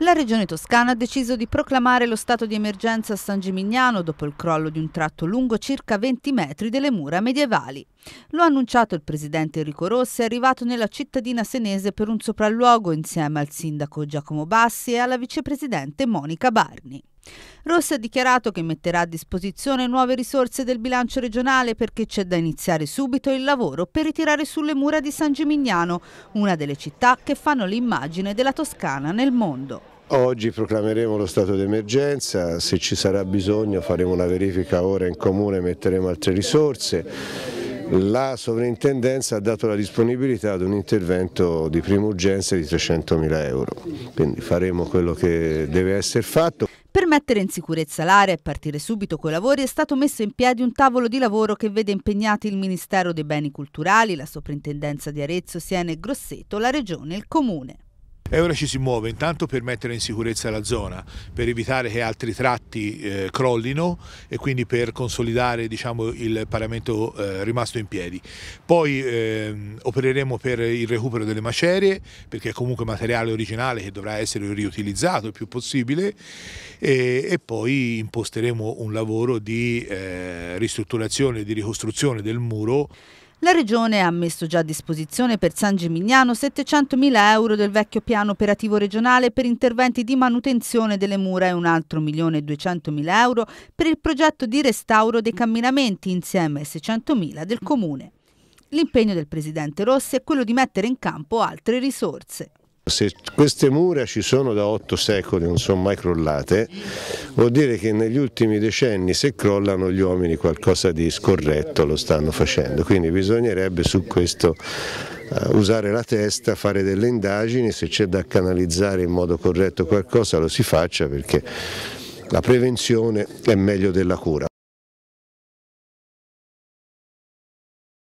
La regione toscana ha deciso di proclamare lo stato di emergenza a San Gimignano dopo il crollo di un tratto lungo circa 20 metri delle mura medievali. Lo ha annunciato il presidente Enrico Rossi, arrivato nella cittadina senese per un sopralluogo insieme al sindaco Giacomo Bassi e alla vicepresidente Monica Barni. Rossi ha dichiarato che metterà a disposizione nuove risorse del bilancio regionale perché c'è da iniziare subito il lavoro per ritirare sulle mura di San Gimignano, una delle città che fanno l'immagine della Toscana nel mondo. Oggi proclameremo lo stato d'emergenza, se ci sarà bisogno faremo una verifica ora in comune e metteremo altre risorse. La sovrintendenza ha dato la disponibilità ad un intervento di prima urgenza di 300.000 euro, quindi faremo quello che deve essere fatto. Per mettere in sicurezza l'area e partire subito coi lavori è stato messo in piedi un tavolo di lavoro che vede impegnati il Ministero dei Beni Culturali, la Soprintendenza di Arezzo, Siena e Grosseto, la Regione e il Comune. E ora ci si muove intanto per mettere in sicurezza la zona, per evitare che altri tratti eh, crollino e quindi per consolidare diciamo, il paramento eh, rimasto in piedi. Poi eh, opereremo per il recupero delle macerie, perché è comunque materiale originale che dovrà essere riutilizzato il più possibile e, e poi imposteremo un lavoro di eh, ristrutturazione e di ricostruzione del muro la Regione ha messo già a disposizione per San Gimignano 700.000 euro del vecchio piano operativo regionale per interventi di manutenzione delle mura e un altro 1.200.000 euro per il progetto di restauro dei camminamenti insieme ai 600.000 del Comune. L'impegno del Presidente Rossi è quello di mettere in campo altre risorse. Se queste mura ci sono da otto secoli non sono mai crollate, vuol dire che negli ultimi decenni se crollano gli uomini qualcosa di scorretto lo stanno facendo, quindi bisognerebbe su questo eh, usare la testa, fare delle indagini, se c'è da canalizzare in modo corretto qualcosa lo si faccia perché la prevenzione è meglio della cura.